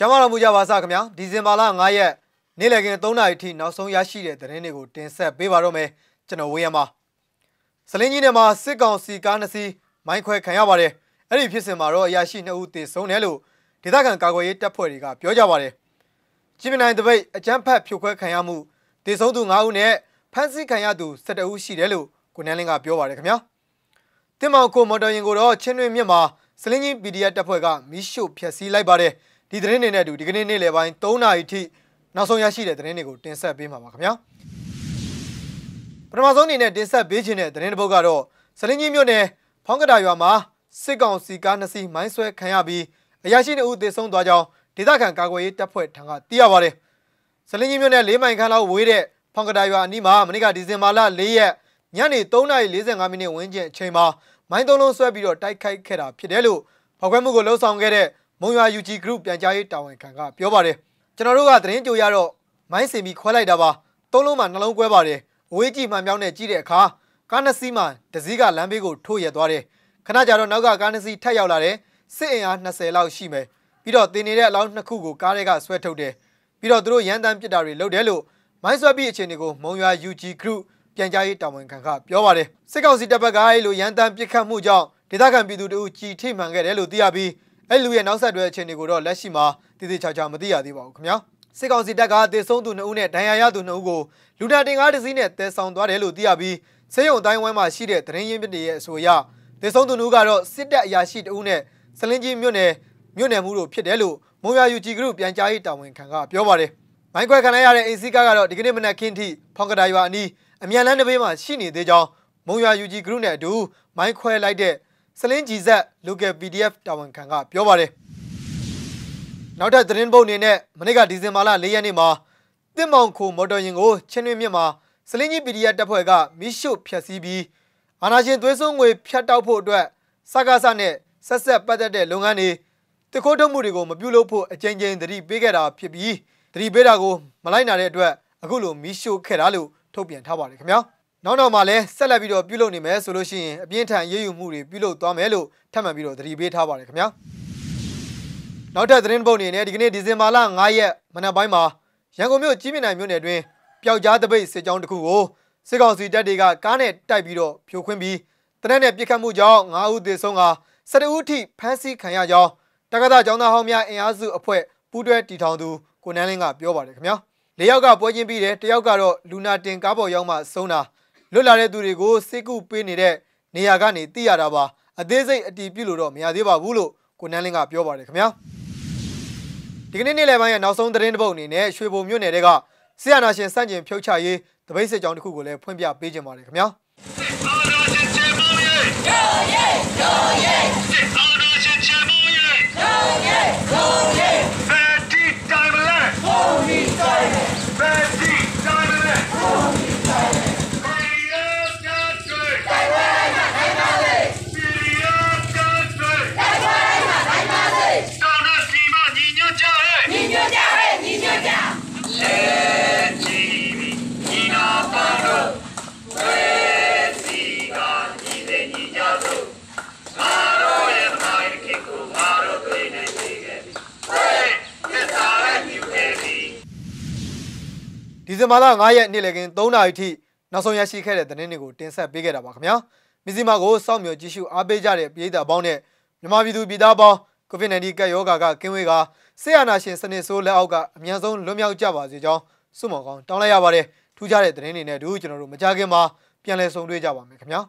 ကျမတော်မူကြပါစခင်ဗျာဒီဇင်ဘာလ9ရက်နေ့လည်ခင်း3နာရီထိနောက်ဆုံးရရှိတဲ့သတင်းတွေကိုတင်ဆက်ပေးပါတော့မယ်ကျွန်တော်ဝေယံပါစလင်းကြီးနယ်မှာစစ်ကောင်စီကားနှစ်စီးမိုင်းခွဲခံရပါတယ်အဲ့ဒီဖြစ်စဉ်မှာတော့အရာရှိ2ဦးသေဆုံးတယ်လို့ဒေသခံကာကွယ်ရေးတပ်ဖွဲ့တွေကပြောကြပါတယ်ကြီးမြနိုင်တပိတ်အကြမ်းဖက်ဖြိုခွဲခံရမှုသေဆုံးသူ9ဦးနဲ့ဖမ်းဆီးခံရသူ17ဦးရှိတယ်လို့ကိုနန်းလင်းကပြောပါတယ်ခင်ဗျာတင်မောင်ကိုမော်တော်ယာဉ်ကိုတော့ချင်းတွင်းမြစ်မှာစလင်းကြီး PDF တပ်ဖွဲ့ကမီးရှို့ဖျက်ဆီးလိုက်ပါတယ်ဒီသတင်းတွေနဲ့အတူဒီကနေ့နေ့လယ်ပိုင်း3နာရီထိနောက်ဆုံးရရှိတဲ့သတင်းတွေကိုတင်ဆက်ပေးမှာပါခင်ဗျာပထမဆုံးအနေနဲ့တင်ဆက်ပေးခြင်းတဲ့သတင်းတစ်ပုဒ်ကတော့စလင်းကြီးမြို့နယ်ဖောင်းကတာရွာမှာစစ်ကောင်စီကားနှစ်စီးမိုင်းဆွဲခံရပြီးအရာရှိတအုပ်သေဆုံးသွားကြောင်းဒေသခံကာကွယ်ရေးတပ်ဖွဲ့ထံကသိရပါတယ်စလင်းကြီးမြို့နယ်၄မိုင်ခန့်လောက်ဝေးတဲ့ဖောင်းကတာရွာအနီးမှာမနေ့ကဒီဇင်ဘာလ၄ရက်ညနေ3:45မိနစ်ဝန်းကျင်အချိန်မှာမိုင်းသုံးလုံးဆွဲပြီးတော့တိုက်ခိုက်ခဲ့တာဖြစ်တယ်လို့ဖောက်ခွဲမှုကိုလှုံ့ဆော်ခဲ့တဲ့မုံရွာ UG Group ပြန်ကြားရေးတာဝန်ခံကပြောပါတယ်ကျွန်တော်တို့ကသတင်းကြိုရတော့မိုင်းစင်ပြီးခွဲလိုက်တာပါသုံးလုံးမှနှလုံးကွဲပါတယ်အဝေးကြီးမှန်ပြောင်းနဲ့ကြည့်တဲ့အခါကားနှစ်စီးမှတစည်းကလမ်းဘေးကိုထိုးရက်သွားတယ်ခဏကြာတော့နောက်ကကားနှစ်စီးထပ်ရောက်လာတယ်စစ်အင်အား20လောက်ရှိမယ်ပြီးတော့တင်နေတဲ့အလောင်းနှစ်ခုကိုကားတွေကဆွဲထုတ်တယ်ပြီးတော့သူတို့ရန်တမ်းပစ်တာတွေလုပ်တယ်လို့မိုင်းဆွဲပြီးအခြေအနေကိုမုံရွာ UG Group ပြန်ကြားရေးတာဝန်ခံကပြောပါတယ်စစ်ကောင်စီတပ်ဘက်ကအဲလိုရန်တမ်းပစ်ခတ်မှုကြောင့်ဒေသခံပြည်သူတို့ကြီးထိမှန်ခဲ့တယ်လို့သိရပြီးအဲ့လူရဲ့နောက်ဆက်တွဲအခြေအနေကိုတော့လက်ရှိမှာတည်တည်ချာချာမသိရသေးပါဘူးခင်ဗျာစစ်ကောင်စီတပ်ကတေဆုံးသူ2ဦးနဲ့ဒဏ်ရာရသူ2ဦးကိုလူနာတင်ကားတစ်စီးနဲ့တဲဆောင်သွားတယ်လို့သိရပြီးစေယုံတိုင်းဝိုင်းမှာရှိတဲ့သတင်းရင်းမြစ်တွေရဲ့အဆိုအရတေဆုံးသူ2ဦးကတော့စစ်တပ်အရာရှိ2ဦးနဲ့စလင်းကြီးမြို့နယ်မြို့နယ်မှုတို့ဖြစ်တယ်လို့မုံရယူကြည်ကရုပြန်ကြားရေးတာဝန်ခံကပြောပါတယ်။မိုင်းခွဲခံရတဲ့အေစီကားကတော့ဒီကနေ့မနက်ခင်းထိဖောင်ကတာရွာအနီးအမြန်လန်းတစ်ဘေးမှာရှိနေသေးကြောင်းမုံရယူကြည်ကရုနဲ့အတူမိုင်းခွဲလိုက်တဲ့စလင်းကြည်ဆက် local PDF တာဝန်ခံကပြောပါတယ်နောက်ထပ်သတင်းပုတ်အနေနဲ့မနေ့ကဒီဇင်ဘာလ၄ရက်နေ့မှာတစ်မောင်ခိုမော်တော်ယာဉ်ကိုချင်းတွင်းမြစ်မှာစလင်းကြီး PDF တပ်ဖွဲ့ကမိရှုဖျက်ဆီးပြီးအာနာရှင်သွေးစွန်းငွေဖျက်တောက်ဖို့အတွက်စကားစနဲ့ဆက်ဆက်ပတ်သက်တဲ့လုပ်ငန်းတွေတခိုးထုတ်မှုတွေကိုမပြုလုပ်ဖို့အကြိမ်ကြိမ်သတိပေးခဲ့တာဖြစ်ပြီးသတိပေးတာကိုမလိုက်နာတဲ့အတွက်အခုလိုမိရှုခဲ့တာလို့ထုတ်ပြန်ထားပါတယ်ခင်ဗျာ။နောက်နောက်မှာလည်းဆက်လက်ပြီးတော့ပြုလုပ်နေမယ်ဆိုလို့ရှိရင်အပြင်းထန်ရေးယူမှုတွေပြုလုပ်သွားမယ်လို့ထပ်မံပြီးတော့သတိပေးထားပါတယ်ခင်ဗျာနောက်ထပ်သတင်းပုတ်အနေနဲ့ဒီကနေ့ဒီဇင်ဘာလ9ရက်မနက်ပိုင်းမှာရန်ကုန်မြို့ကြီးမြင့်နိုင်မြို့နယ်တွင်ပျောက်ကြားတပိတ်စစ်ကြောင်းတစ်ခုကိုစစ်ကောင်စီတပ်တွေကကားနဲ့တိုက်ပြီးတော့ဖြိုခွင်းပြီးတနက်နဲ့ပစ်ခတ်မှုကြောင့်9ဦးသေဆုံးက12ဦးထိဖမ်းဆီးခံရကြောင်းတက္ကသကျောင်းသားဟောင်းများအင်အားစုအဖွဲ့ပူးတွဲတီထောင်သူကိုနန်းလင်းကပြောပါတယ်ခင်ဗျာ၄ယောက်ကပွဲချင်းပြီးတယ်တယောက်ကတော့လူနာတင်ကားပေါ်ရောက်မှဆုံးတာလွတ်လာတဲ့သူတွေကိုစစ်ကူပေးနေတဲ့နေရာကနေသိရတာပါအသေးစိတ်အတီးပြုလို့တော့မရသေးပါဘူးလို့ကိုနန်းလင်းကပြောပါတယ်ခင်ဗျာဒီကနေ့နေ့လယ်ပိုင်းရဲ့နောက်ဆုံးသတင်းတစ်ပုဒ်အနေနဲ့ရွှေဘုံမြို့နယ်တဲကဆရာနာရှင်စန့်ကျင်ဖြုတ်ချရေးတပိတ်စစ်ကြောင်းတစ်ခုကိုလည်းဖွင့်ပြပေးကြပါတယ်ခင်ဗျာဇင်ဘာလ9ရက်နေ့လည်ခင်း3နာရီထိနောက်ဆုံးရရှိခဲ့တဲ့သတင်းတွေကိုတင်ဆက်ပေးခဲ့တာပါခင်ဗျာမြစီမာကိုစောင့်မျှော်ကြည့်ရှုအားပေးကြတဲ့ပြည်သူပေါင်းနဲ့မြန်မာပြည်သူပြည်သားပေါင်း COVID-19 ကပ်ရောဂါကကင်းဝေးကဆေးရနာရှင်စနစ်ဆိုးလက်အောက်ကအမြန်ဆုံးလွတ်မြောက်ကြပါစေကြောင်းဆုမွန်ကောင်းတောင်းလိုက်ရပါတယ်ထူးခြားတဲ့သတင်းတွေနဲ့တို့ကျွန်တော်တို့မကြခင်မှာပြန်လည်ဆုံတွေ့ကြပါမယ်ခင်ဗျာ